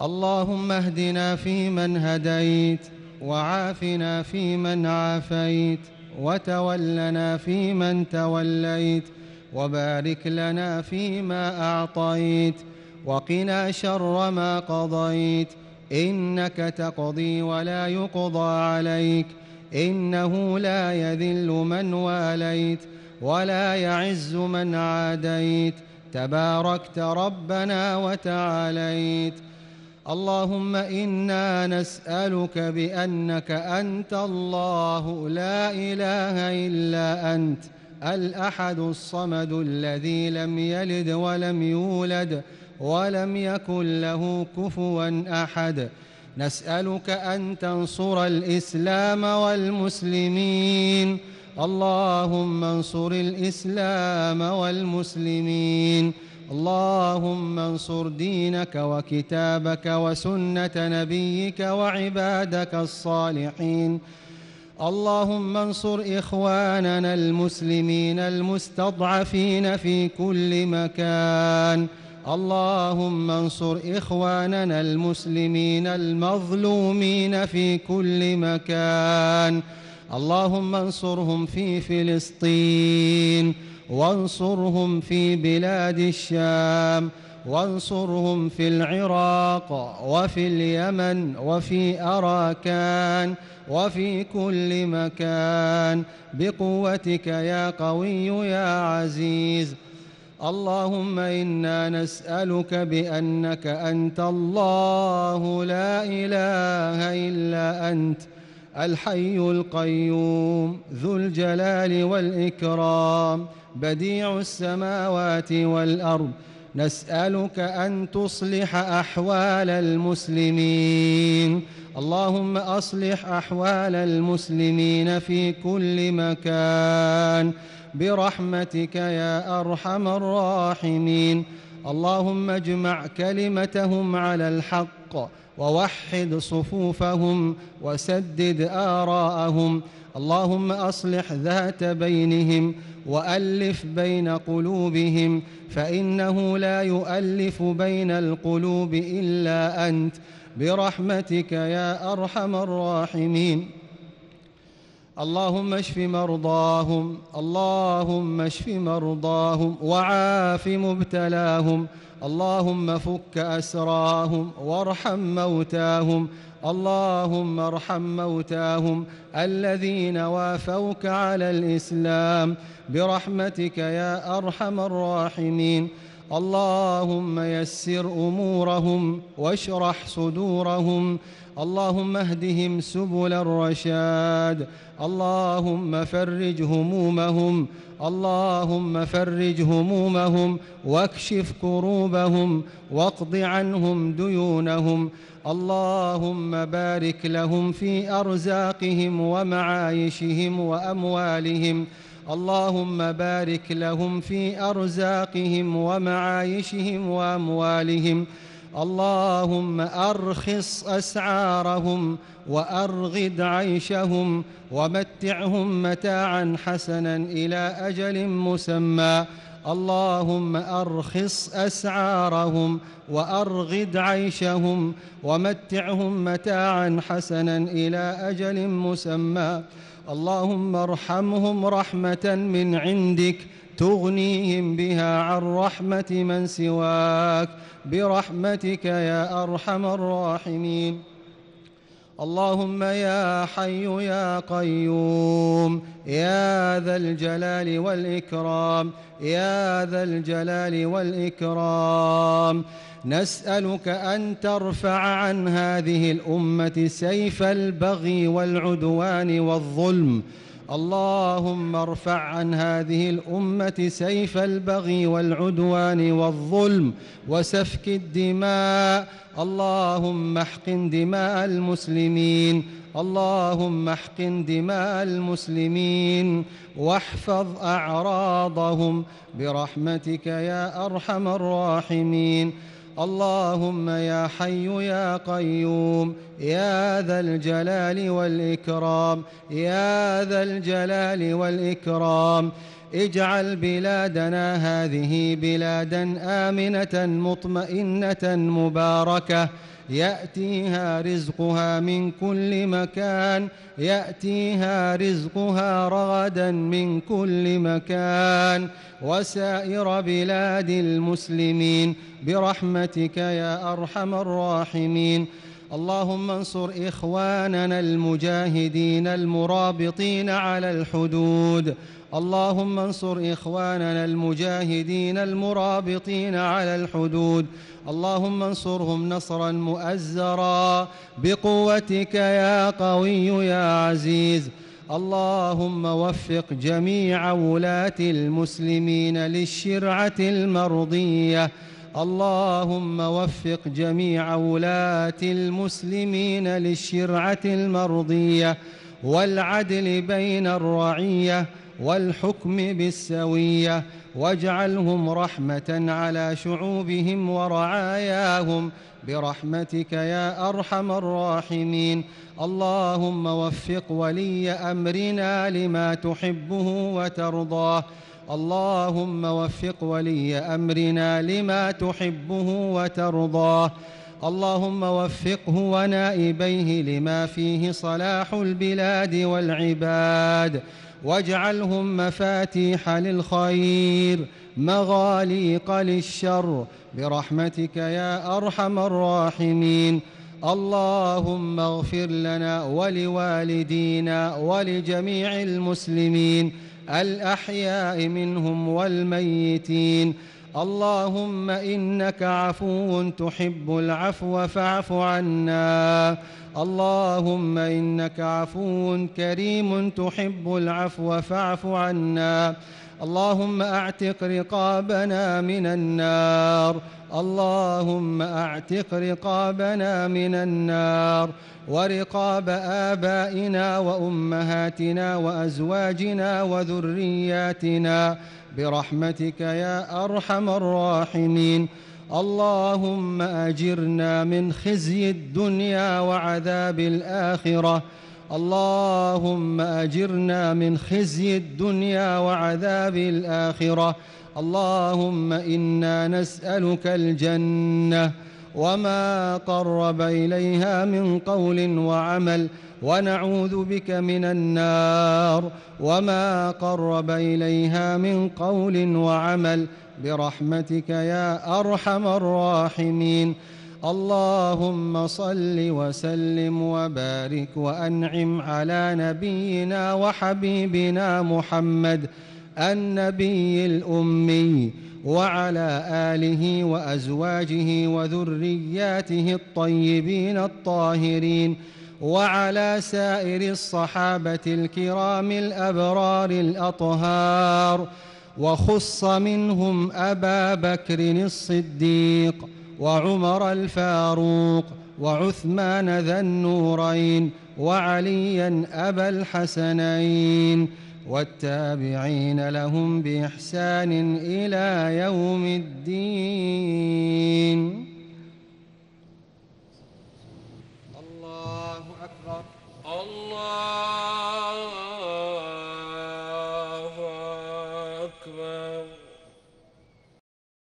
اللهم اهدنا فيمن هديت وعافنا فيمن عافيت وتولنا فيمن توليت وبارك لنا فيما أعطيت وقنا شر ما قضيت إنك تقضي ولا يقضى عليك إنه لا يذل من واليت ولا يعز من عاديت تباركت ربنا وتعاليت اللهم انا نسالك بانك انت الله لا اله الا انت الاحد الصمد الذي لم يلد ولم يولد ولم يكن له كفوا احد نسالك ان تنصر الاسلام والمسلمين اللهم انصر الاسلام والمسلمين اللهم انصر دينك وكتابك وسنة نبيك وعبادك الصالحين اللهم انصر إخواننا المسلمين المستضعفين في كل مكان اللهم انصر إخواننا المسلمين المظلومين في كل مكان اللهم انصرهم في فلسطين وانصرهم في بلاد الشام وانصرهم في العراق وفي اليمن وفي أراكان وفي كل مكان بقوتك يا قوي يا عزيز اللهم إنا نسألك بأنك أنت الله لا إله إلا أنت الحي القيوم ذو الجلال والإكرام بديع السماوات والأرض نسألك أن تصلح أحوال المسلمين اللهم أصلح أحوال المسلمين في كل مكان برحمتك يا أرحم الراحمين اللهم اجمع كلمتهم على الحق ووحد صفوفهم وسدد آراءهم اللهم أصلح ذات بينهم وألف بين قلوبهم فإنه لا يؤلف بين القلوب إلا أنت برحمتك يا أرحم الراحمين اللهم اشف مرضاهم اللهم اشف مرضاهم وعاف مبتلاهم اللهم فك أسراهم وارحم موتاهم اللهم ارحم موتاهم الذين وافوك على الإسلام برحمتك يا أرحم الراحمين اللهم يسر امورهم واشرح صدورهم اللهم اهدهم سبل الرشاد اللهم فرج همومهم اللهم فرج همومهم واكشف كروبهم واقض عنهم ديونهم اللهم بارك لهم في ارزاقهم ومعايشهم واموالهم اللهم بارك لهم في أرزاقهم ومعايشهم وأموالهم اللهم أرخص أسعارهم وأرغد عيشهم ومتعهم متاعا حسنا إلى أجل مسمى اللهم أرخص أسعارهم وأرغد عيشهم ومتعهم متاعا حسنا إلى أجل مسمى اللهم ارحمهم رحمة من عندك تغنيهم بها عن رحمة من سواك برحمتك يا أرحم الراحمين اللهم يا حي يا قيوم يا ذا الجلال والإكرام يا ذا الجلال والإكرام نسألك أن ترفع عن هذه الأمة سيف البغي والعدوان والظلم اللهم ارفع عن هذه الأمة سيف البغي والعدوان والظلم وسفك الدماء اللهم احقن دماء المسلمين اللهم احقن دماء المسلمين واحفظ أعراضهم برحمتك يا أرحم الراحمين اللهم يا حي يا قيوم يا ذا الجلال والإكرام يا ذا الجلال والإكرام اجعل بلادنا هذه بلادا آمنة مطمئنة مباركة يأتيها رزقها من كل مكان يأتيها رزقها رغدا من كل مكان وسائر بلاد المسلمين برحمتك يا أرحم الراحمين اللهم انصر إخواننا المجاهدين المرابطين على الحدود اللهم انصر إخواننا المجاهدين المرابطين على الحدود اللهم انصرهم نصرا مؤزرا بقوتك يا قوي يا عزيز اللهم وفق جميع ولاة المسلمين للشرعة المرضية اللهم وفق جميع ولاة المسلمين للشرعة المرضية والعدل بين الرعيه والحكم بالسويه واجعلهم رحمه على شعوبهم ورعاياهم برحمتك يا ارحم الراحمين اللهم وفق ولي امرنا لما تحبه وترضاه اللهم وفق ولي امرنا لما تحبه وترضاه اللهم وفقه ونائبيه لما فيه صلاح البلاد والعباد واجعلهم مفاتيح للخير مغاليق للشر برحمتك يا ارحم الراحمين اللهم اغفر لنا ولوالدينا ولجميع المسلمين الاحياء منهم والميتين اللهم إنك عفو تحب العفو فاعف عنا اللهم إنك عفو كريم تحب العفو فاعف عنا اللهم اعتق رقابنا من النار اللهم اعتق رقابنا من النار ورقاب آبائنا وأمهاتنا وأزواجنا وذرياتنا برحمتك يا أرحم الراحمين اللهم أجرنا من خزي الدنيا وعذاب الآخرة اللهم أجرنا من خزي الدنيا وعذاب الآخرة اللهم إنا نسألك الجنة وما قرب إليها من قول وعمل ونعوذ بك من النار وما قرب إليها من قول وعمل برحمتك يا أرحم الراحمين اللهم صل وسلم وبارك وأنعم على نبينا وحبيبنا محمد النبي الأمي وعلى آله وأزواجه وذرياته الطيبين الطاهرين وعلى سائر الصحابة الكرام الأبرار الأطهار وخص منهم أبا بكر الصديق وعمر الفاروق وعثمان ذا النورين وعليا أبا الحسنين والتابعين لهم بإحسان إلى يوم الدين